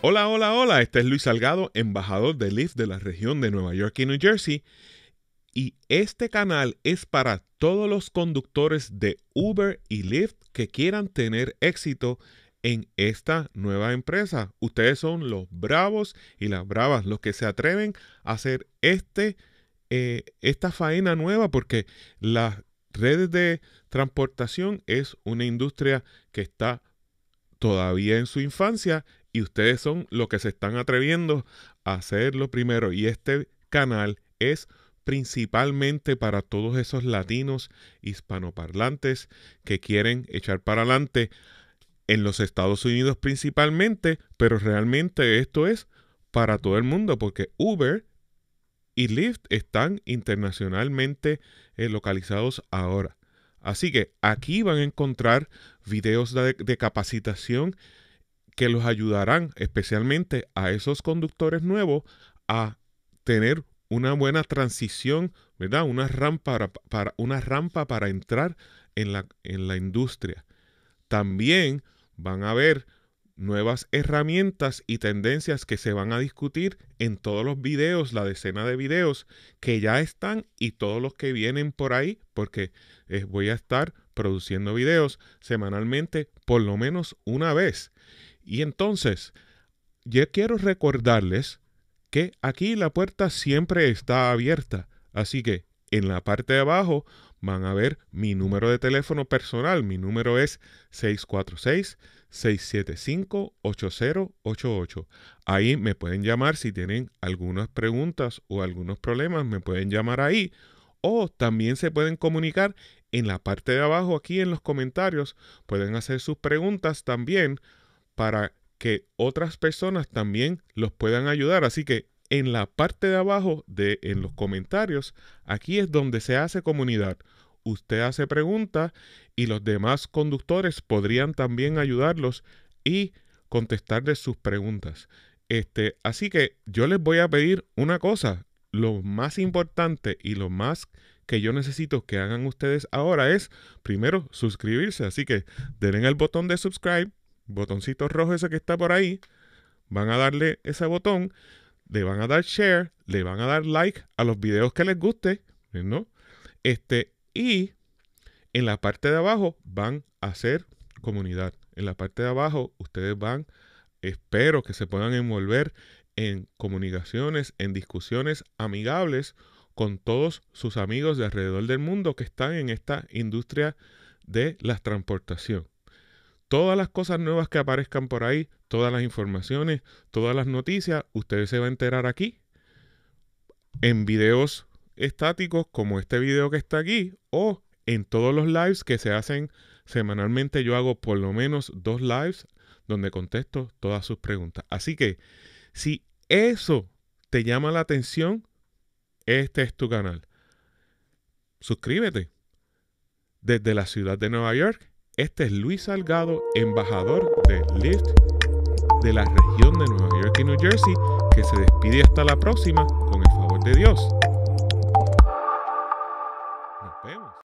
Hola, hola, hola, este es Luis Salgado, embajador de Lyft de la región de Nueva York y New Jersey. Y este canal es para todos los conductores de Uber y Lyft que quieran tener éxito en esta nueva empresa. Ustedes son los bravos y las bravas, los que se atreven a hacer este, eh, esta faena nueva, porque las redes de transportación es una industria que está todavía en su infancia y ustedes son los que se están atreviendo a hacerlo primero. Y este canal es principalmente para todos esos latinos hispanoparlantes que quieren echar para adelante en los Estados Unidos principalmente, pero realmente esto es para todo el mundo porque Uber y Lyft están internacionalmente eh, localizados ahora. Así que aquí van a encontrar videos de, capacitación que los ayudarán especialmente a esos conductores nuevos a tener una buena transición, ¿verdad? Una rampa para, una rampa para entrar en la, en la industria. También van a ver nuevas herramientas y tendencias que se van a discutir en todos los videos, la decena de videos que ya están y todos los que vienen por ahí, porque eh, voy a estar produciendo videos semanalmente por lo menos una vez. Y entonces, yo quiero recordarles que aquí la puerta siempre está abierta, así que en la parte de abajo van a ver mi número de teléfono personal. Mi número es 646-675-8088. Ahí me pueden llamar si tienen algunas preguntas o algunos problemas, me pueden llamar ahí. O también se pueden comunicar en la parte de abajo, aquí en los comentarios, pueden hacer sus preguntas también para que otras personas también los puedan ayudar. Así que en la parte de abajo de en los comentarios. Aquí es donde se hace comunidad. Usted hace preguntas y los demás conductores podrían también ayudarlos y contestarles sus preguntas. Este, así que yo les voy a pedir una cosa, lo más importante y lo más que yo necesito que hagan ustedes ahora es, primero, suscribirse. Así que den el botón de subscribe, botoncito rojo ese que está por ahí, van a darle ese botón le van a dar share, le van a dar like a los videos que les guste, ¿no? Este, y en la parte de abajo van a hacer comunidad. En la parte de abajo ustedes van, espero que se puedan envolver en comunicaciones, en discusiones amigables con todos sus amigos de alrededor del mundo que están en esta industria de la transportación todas las cosas nuevas que aparezcan por ahí, todas las informaciones, todas las noticias, ustedes se van a enterar aquí en videos estáticos como este video que está aquí o en todos los lives que se hacen semanalmente. Yo hago por lo menos dos lives donde contesto todas sus preguntas. Así que si eso te llama la atención, este es tu canal. Suscríbete desde la ciudad de Nueva York este es Luis Salgado, embajador de Lyft de la región de Nueva York y New Jersey, que se despide hasta la próxima con el favor de Dios.